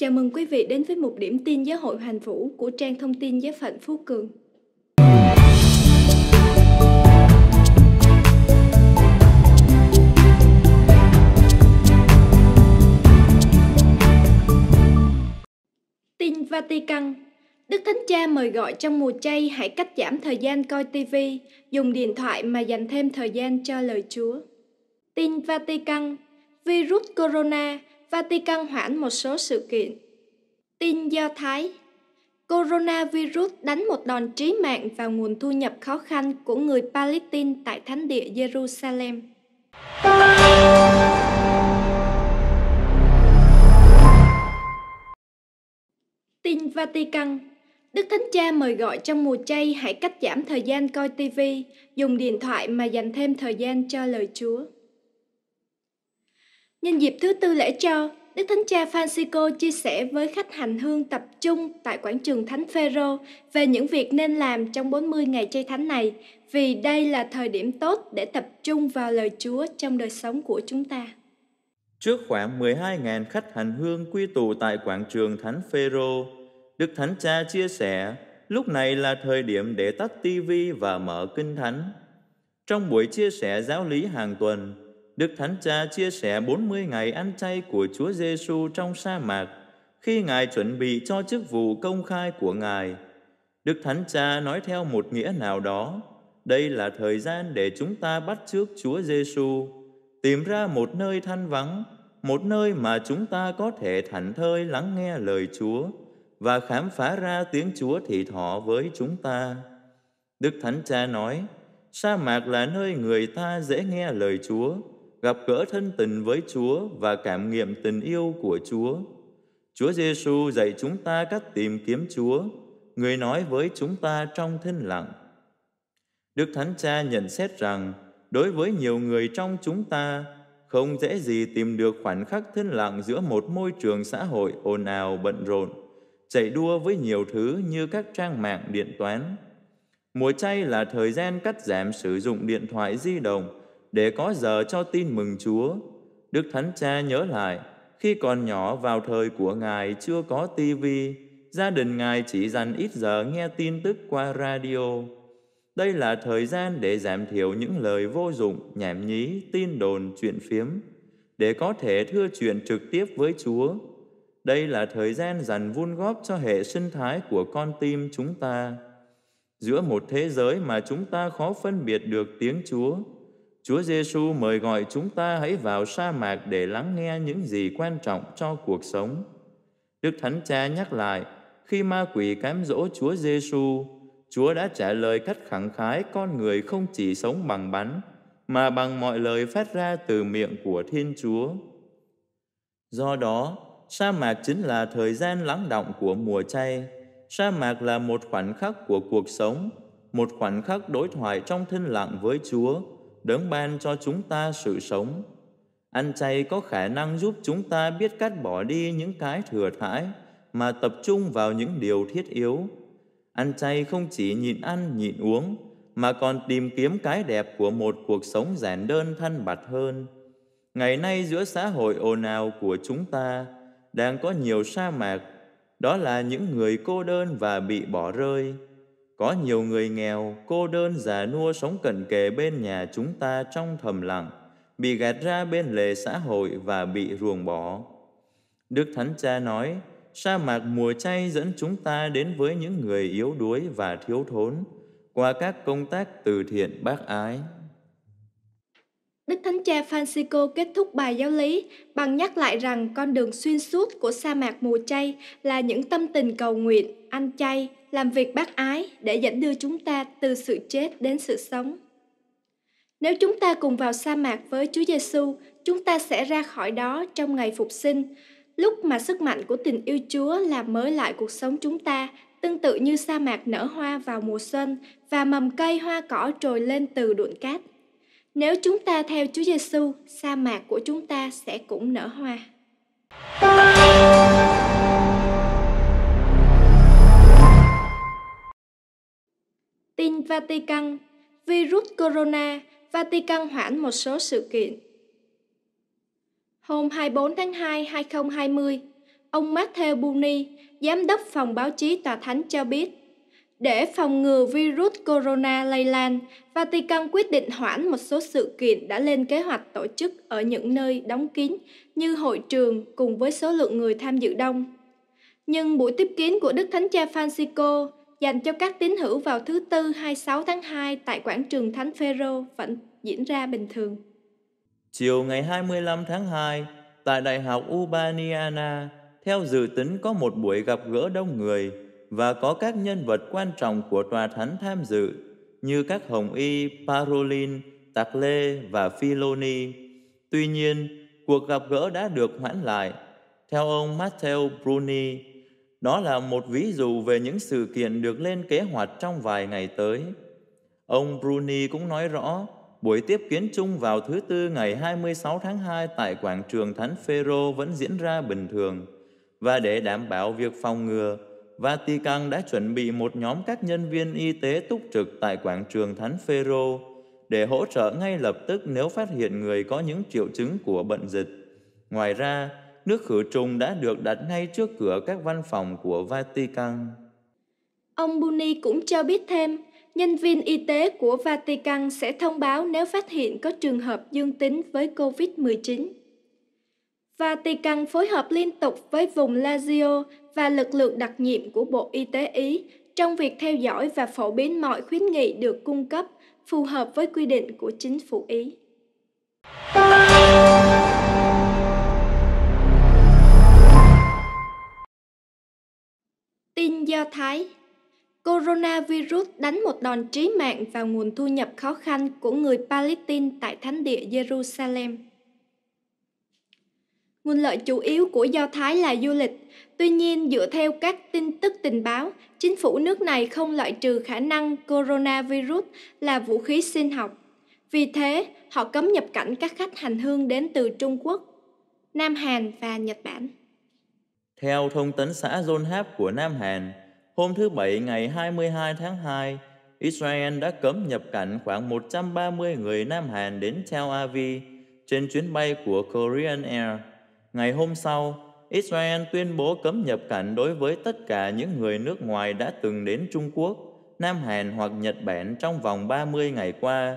Chào mừng quý vị đến với một điểm tin giáo hội Hoàn Vũ của trang thông tin giáo phận Phú Cường. Tin Vatican Đức Thánh Cha mời gọi trong mùa chay hãy cắt giảm thời gian coi TV, dùng điện thoại mà dành thêm thời gian cho lời Chúa. Tin Vatican Virus Corona Vatican hoãn một số sự kiện. Tin Do Thái Coronavirus đánh một đòn trí mạng vào nguồn thu nhập khó khăn của người Palestine tại thánh địa Jerusalem. Tin Vatican Đức Thánh Cha mời gọi trong mùa chay hãy cắt giảm thời gian coi TV, dùng điện thoại mà dành thêm thời gian cho lời Chúa. Nhân dịp thứ tư lễ cho, Đức Thánh Cha Francisco chia sẻ với khách hành hương tập trung tại quảng trường Thánh Phaero về những việc nên làm trong 40 ngày chay thánh này, vì đây là thời điểm tốt để tập trung vào lời Chúa trong đời sống của chúng ta. Trước khoảng 12.000 khách hành hương quy tụ tại quảng trường Thánh Phaero, Đức Thánh Cha chia sẻ, lúc này là thời điểm để tắt tivi và mở kinh thánh. Trong buổi chia sẻ giáo lý hàng tuần, Đức Thánh Cha chia sẻ 40 ngày ăn chay của Chúa Giêsu trong sa mạc khi Ngài chuẩn bị cho chức vụ công khai của Ngài. Đức Thánh Cha nói theo một nghĩa nào đó, đây là thời gian để chúng ta bắt chước Chúa Giêsu, tìm ra một nơi thanh vắng, một nơi mà chúng ta có thể thảnh thơi lắng nghe lời Chúa và khám phá ra tiếng Chúa thị thọ với chúng ta. Đức Thánh Cha nói, sa mạc là nơi người ta dễ nghe lời Chúa, gặp gỡ thân tình với Chúa và cảm nghiệm tình yêu của Chúa. Chúa Giêsu dạy chúng ta cách tìm kiếm Chúa, người nói với chúng ta trong thinh lặng. Đức Thánh Cha nhận xét rằng, đối với nhiều người trong chúng ta, không dễ gì tìm được khoảnh khắc thinh lặng giữa một môi trường xã hội ồn ào bận rộn, chạy đua với nhiều thứ như các trang mạng điện toán. Mùa chay là thời gian cắt giảm sử dụng điện thoại di động để có giờ cho tin mừng Chúa. Đức Thánh Cha nhớ lại, khi còn nhỏ vào thời của Ngài chưa có tivi, gia đình Ngài chỉ dành ít giờ nghe tin tức qua radio. Đây là thời gian để giảm thiểu những lời vô dụng, nhảm nhí, tin đồn, chuyện phiếm, để có thể thưa chuyện trực tiếp với Chúa. Đây là thời gian dành vun góp cho hệ sinh thái của con tim chúng ta. Giữa một thế giới mà chúng ta khó phân biệt được tiếng Chúa, Chúa Giêsu mời gọi chúng ta hãy vào sa mạc để lắng nghe những gì quan trọng cho cuộc sống. Đức Thánh Cha nhắc lại, khi ma quỷ cám dỗ Chúa Giêsu, Chúa đã trả lời cách khẳng khái con người không chỉ sống bằng bánh mà bằng mọi lời phát ra từ miệng của Thiên Chúa. Do đó, sa mạc chính là thời gian lắng động của mùa chay. Sa mạc là một khoảnh khắc của cuộc sống, một khoảnh khắc đối thoại trong thinh lặng với Chúa, đấng ban cho chúng ta sự sống. Ăn chay có khả năng giúp chúng ta biết cắt bỏ đi những cái thừa thãi mà tập trung vào những điều thiết yếu. Ăn chay không chỉ nhịn ăn, nhịn uống, mà còn tìm kiếm cái đẹp của một cuộc sống giản đơn thân bạch hơn. Ngày nay giữa xã hội ồn ào của chúng ta đang có nhiều sa mạc, đó là những người cô đơn và bị bỏ rơi. Có nhiều người nghèo, cô đơn già nua sống cận kề bên nhà chúng ta trong thầm lặng, bị gạt ra bên lề xã hội và bị ruồng bỏ. Đức Thánh Cha nói, sa mạc mùa chay dẫn chúng ta đến với những người yếu đuối và thiếu thốn, qua các công tác từ thiện bác ái. Đức Thánh Cha Francisco kết thúc bài giáo lý bằng nhắc lại rằng con đường xuyên suốt của sa mạc mùa chay là những tâm tình cầu nguyện, ăn chay, làm việc bác ái để dẫn đưa chúng ta từ sự chết đến sự sống. Nếu chúng ta cùng vào sa mạc với Chúa Giêsu, chúng ta sẽ ra khỏi đó trong ngày phục sinh, lúc mà sức mạnh của tình yêu Chúa làm mới lại cuộc sống chúng ta, tương tự như sa mạc nở hoa vào mùa xuân và mầm cây hoa cỏ trồi lên từ đụn cát. Nếu chúng ta theo Chúa Giêsu, sa mạc của chúng ta sẽ cũng nở hoa. Vatican, virus corona, Vatican hoãn một số sự kiện. Hôm 24 tháng 2, 2020, ông Matteo Buni, giám đốc phòng báo chí tòa thánh cho biết, để phòng ngừa virus corona lây lan, Vatican quyết định hoãn một số sự kiện đã lên kế hoạch tổ chức ở những nơi đóng kín như hội trường cùng với số lượng người tham dự đông. Nhưng buổi tiếp kiến của Đức Thánh Cha Francisco dành cho các tín hữu vào thứ Tư 26 tháng 2 tại quảng trường Thánh Phaero vẫn diễn ra bình thường. Chiều ngày 25 tháng 2, tại Đại học ubaniana theo dự tính có một buổi gặp gỡ đông người và có các nhân vật quan trọng của tòa thánh tham dự như các Hồng Y, Parolin, Tạc Lê và Filoni. Tuy nhiên, cuộc gặp gỡ đã được hoãn lại. Theo ông Matteo Bruni, đó là một ví dụ về những sự kiện được lên kế hoạch trong vài ngày tới. Ông Bruni cũng nói rõ, buổi tiếp kiến chung vào thứ Tư ngày 26 tháng 2 tại quảng trường Thánh Phaero vẫn diễn ra bình thường. Và để đảm bảo việc phòng ngừa, Vatican đã chuẩn bị một nhóm các nhân viên y tế túc trực tại quảng trường Thánh Phaero để hỗ trợ ngay lập tức nếu phát hiện người có những triệu chứng của bệnh dịch. Ngoài ra, nước khử trùng đã được đặt ngay trước cửa các văn phòng của Vatican. Ông Buni cũng cho biết thêm, nhân viên y tế của Vatican sẽ thông báo nếu phát hiện có trường hợp dương tính với COVID-19. Vatican phối hợp liên tục với vùng Lazio và lực lượng đặc nhiệm của Bộ Y tế Ý trong việc theo dõi và phổ biến mọi khuyến nghị được cung cấp phù hợp với quy định của chính phủ Ý. Do Thái. Coronavirus đánh một đòn trí mạng vào nguồn thu nhập khó khăn của người Palestine tại thánh địa Jerusalem. Nguồn lợi chủ yếu của Do Thái là du lịch. Tuy nhiên, dựa theo các tin tức tình báo, chính phủ nước này không loại trừ khả năng coronavirus là vũ khí sinh học. Vì thế, họ cấm nhập cảnh các khách hành hương đến từ Trung Quốc, Nam Hàn và Nhật Bản. Theo thông tấn xã Yonhap của Nam Hàn, Hôm thứ Bảy ngày 22 tháng 2, Israel đã cấm nhập cảnh khoảng 130 người Nam Hàn đến Tel Aviv trên chuyến bay của Korean Air. Ngày hôm sau, Israel tuyên bố cấm nhập cảnh đối với tất cả những người nước ngoài đã từng đến Trung Quốc, Nam Hàn hoặc Nhật Bản trong vòng 30 ngày qua.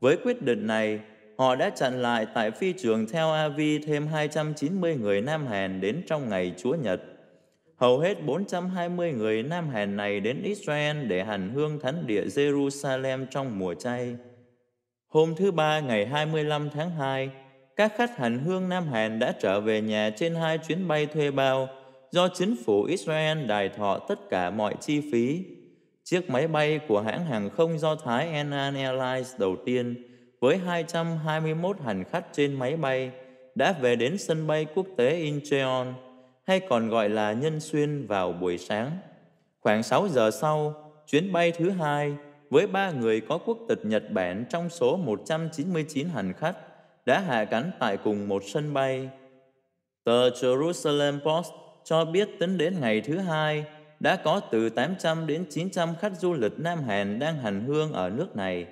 Với quyết định này, họ đã chặn lại tại phi trường Tel Aviv thêm 290 người Nam Hàn đến trong ngày Chúa Nhật. Hầu hết 420 người Nam Hàn này đến Israel để hành hương thánh địa Jerusalem trong mùa chay. Hôm thứ Ba ngày 25 tháng 2, các khách hành hương Nam Hàn đã trở về nhà trên hai chuyến bay thuê bao do chính phủ Israel đài thọ tất cả mọi chi phí. Chiếc máy bay của hãng hàng không do Thái Enan Airlines đầu tiên với 221 hành khách trên máy bay đã về đến sân bay quốc tế Incheon, hay còn gọi là nhân xuyên vào buổi sáng. Khoảng 6 giờ sau, chuyến bay thứ hai với ba người có quốc tịch Nhật Bản trong số 199 hành khách đã hạ cánh tại cùng một sân bay. Tờ Jerusalem Post cho biết tính đến ngày thứ hai đã có từ 800 đến 900 khách du lịch Nam Hàn đang hành hương ở nước này.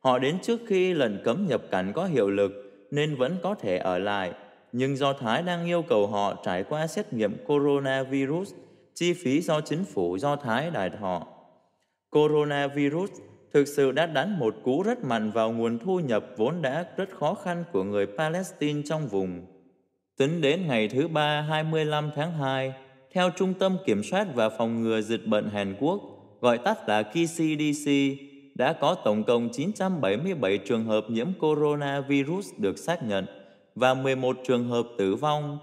Họ đến trước khi lệnh cấm nhập cảnh có hiệu lực nên vẫn có thể ở lại nhưng Do Thái đang yêu cầu họ trải qua xét nghiệm coronavirus, chi phí do chính phủ Do Thái đài họ. Coronavirus thực sự đã đánh một cú rất mạnh vào nguồn thu nhập vốn đã rất khó khăn của người Palestine trong vùng. Tính đến ngày thứ Ba 25 tháng 2, theo Trung tâm Kiểm soát và Phòng ngừa Dịch bệnh Hàn Quốc, gọi tắt là KCDC, đã có tổng cộng 977 trường hợp nhiễm coronavirus được xác nhận và 11 trường hợp tử vong.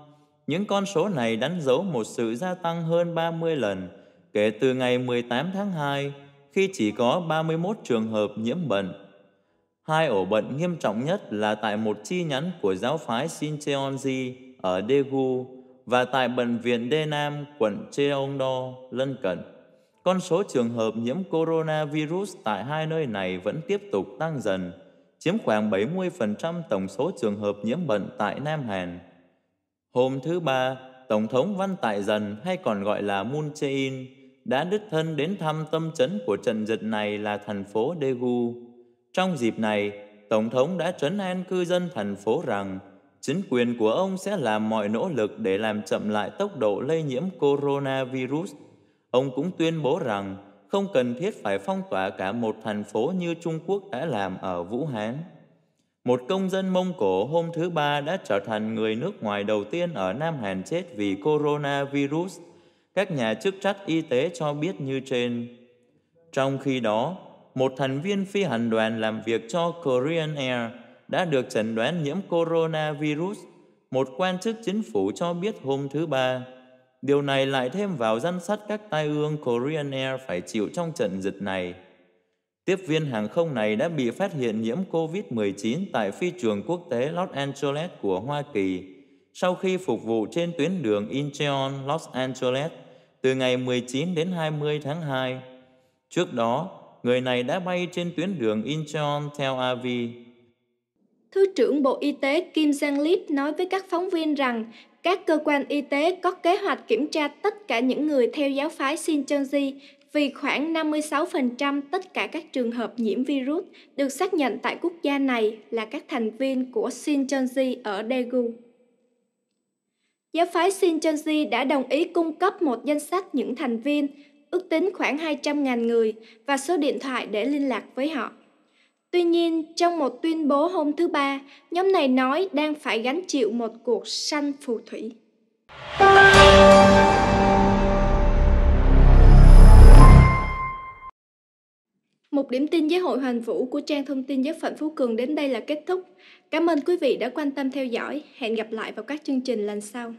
Những con số này đánh dấu một sự gia tăng hơn 30 lần kể từ ngày 18 tháng 2 khi chỉ có 31 trường hợp nhiễm bệnh. Hai ổ bệnh nghiêm trọng nhất là tại một chi nhánh của giáo phái Sincheonji ở Daegu và tại bệnh viện Denam, quận Cheongdo, lân cận. Con số trường hợp nhiễm coronavirus tại hai nơi này vẫn tiếp tục tăng dần chiếm khoảng 70% tổng số trường hợp nhiễm bệnh tại Nam Hàn. Hôm thứ Ba, Tổng thống Văn Tại Dần hay còn gọi là Moon Jae-in đã đích thân đến thăm tâm chấn của trận dịch này là thành phố Daegu. Trong dịp này, Tổng thống đã trấn an cư dân thành phố rằng chính quyền của ông sẽ làm mọi nỗ lực để làm chậm lại tốc độ lây nhiễm coronavirus. Ông cũng tuyên bố rằng không cần thiết phải phong tỏa cả một thành phố như Trung Quốc đã làm ở Vũ Hán. Một công dân Mông Cổ hôm thứ Ba đã trở thành người nước ngoài đầu tiên ở Nam Hàn chết vì coronavirus. Các nhà chức trách y tế cho biết như trên. Trong khi đó, một thành viên phi hành đoàn làm việc cho Korean Air đã được chẩn đoán nhiễm coronavirus. Một quan chức chính phủ cho biết hôm thứ Ba. Điều này lại thêm vào răn sắt các tai ương Korean Air phải chịu trong trận dịch này. Tiếp viên hàng không này đã bị phát hiện nhiễm COVID-19 tại phi trường quốc tế Los Angeles của Hoa Kỳ sau khi phục vụ trên tuyến đường Incheon Los Angeles từ ngày 19 đến 20 tháng 2. Trước đó, người này đã bay trên tuyến đường Incheon Tel Aviv. Thứ trưởng Bộ Y tế Kim Sang-lit nói với các phóng viên rằng các cơ quan y tế có kế hoạch kiểm tra tất cả những người theo giáo phái Shincheonji vì khoảng 56% tất cả các trường hợp nhiễm virus được xác nhận tại quốc gia này là các thành viên của Shincheonji ở Daegu. Giáo phái Shincheonji đã đồng ý cung cấp một danh sách những thành viên, ước tính khoảng 200.000 người và số điện thoại để liên lạc với họ. Tuy nhiên, trong một tuyên bố hôm thứ Ba, nhóm này nói đang phải gánh chịu một cuộc săn phù thủy. Một điểm tin giáo hội hoàn vũ của trang thông tin giới phận Phú Cường đến đây là kết thúc. Cảm ơn quý vị đã quan tâm theo dõi. Hẹn gặp lại vào các chương trình lần sau.